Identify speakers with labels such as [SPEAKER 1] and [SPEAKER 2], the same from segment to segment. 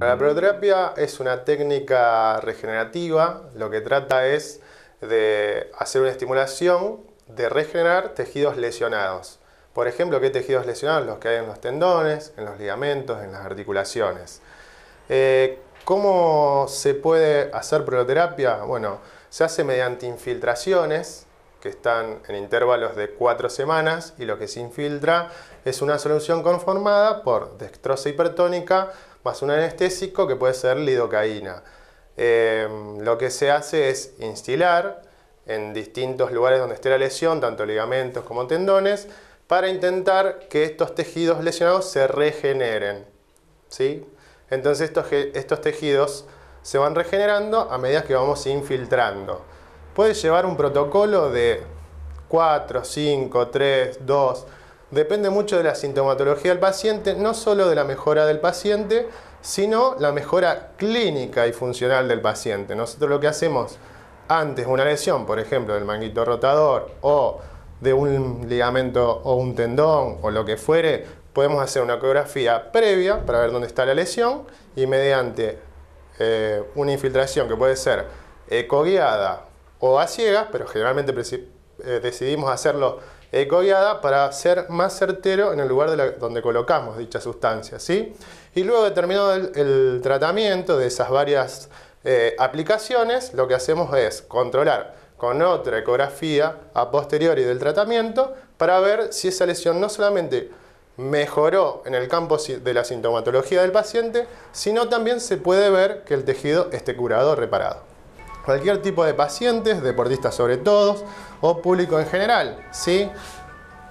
[SPEAKER 1] La proloterapia es una técnica regenerativa, lo que trata es de hacer una estimulación de regenerar tejidos lesionados. Por ejemplo, ¿qué tejidos lesionados? Los que hay en los tendones, en los ligamentos, en las articulaciones. Eh, ¿Cómo se puede hacer proloterapia? Bueno, se hace mediante infiltraciones que están en intervalos de cuatro semanas y lo que se infiltra es una solución conformada por dextrosa hipertónica, más un anestésico que puede ser lidocaína. Em, lo que se hace es instilar en distintos lugares donde esté la lesión, tanto ligamentos como tendones, para intentar que estos tejidos lesionados se regeneren. ¿sí? Entonces estos, estos tejidos se van regenerando a medida que vamos infiltrando. Puede llevar un protocolo de 4, 5, 3, 2, depende mucho de la sintomatología del paciente, no solo de la mejora del paciente, sino la mejora clínica y funcional del paciente. Nosotros lo que hacemos antes de una lesión, por ejemplo, del manguito rotador o de un ligamento o un tendón o lo que fuere, podemos hacer una ecografía previa para ver dónde está la lesión y mediante eh, una infiltración que puede ser ecoguiada o a ciegas, pero generalmente eh, decidimos hacerlo ecoguiada eh, para ser más certero en el lugar donde colocamos dicha sustancia. ¿sí? Y luego determinado el, el tratamiento de esas varias eh, aplicaciones, lo que hacemos es controlar con otra ecografía a posteriori del tratamiento para ver si esa lesión no solamente mejoró en el campo de la sintomatología del paciente, sino también se puede ver que el tejido esté curado o reparado cualquier tipo de pacientes, deportistas sobre todo, o público en general, ¿sí?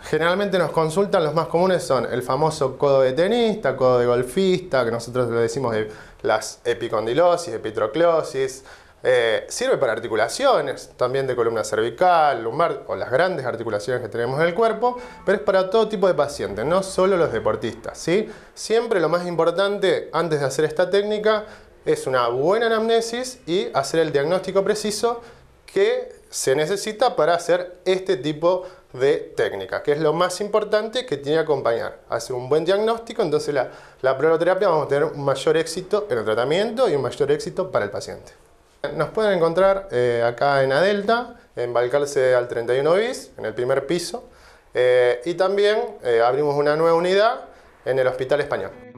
[SPEAKER 1] Generalmente nos consultan, los más comunes son el famoso codo de tenista, codo de golfista, que nosotros le decimos de las epicondilosis, epitroclosis. Eh, sirve para articulaciones, también de columna cervical, lumbar o las grandes articulaciones que tenemos en el cuerpo, pero es para todo tipo de pacientes, no solo los deportistas. ¿sí? Siempre lo más importante antes de hacer esta técnica es una buena anamnesis y hacer el diagnóstico preciso que se necesita para hacer este tipo de técnica, que es lo más importante que tiene que acompañar. hace un buen diagnóstico, entonces la, la proloterapia vamos a tener un mayor éxito en el tratamiento y un mayor éxito para el paciente. Nos pueden encontrar eh, acá en Adelta, en Balcarce al 31 bis, en el primer piso, eh, y también eh, abrimos una nueva unidad en el Hospital Español.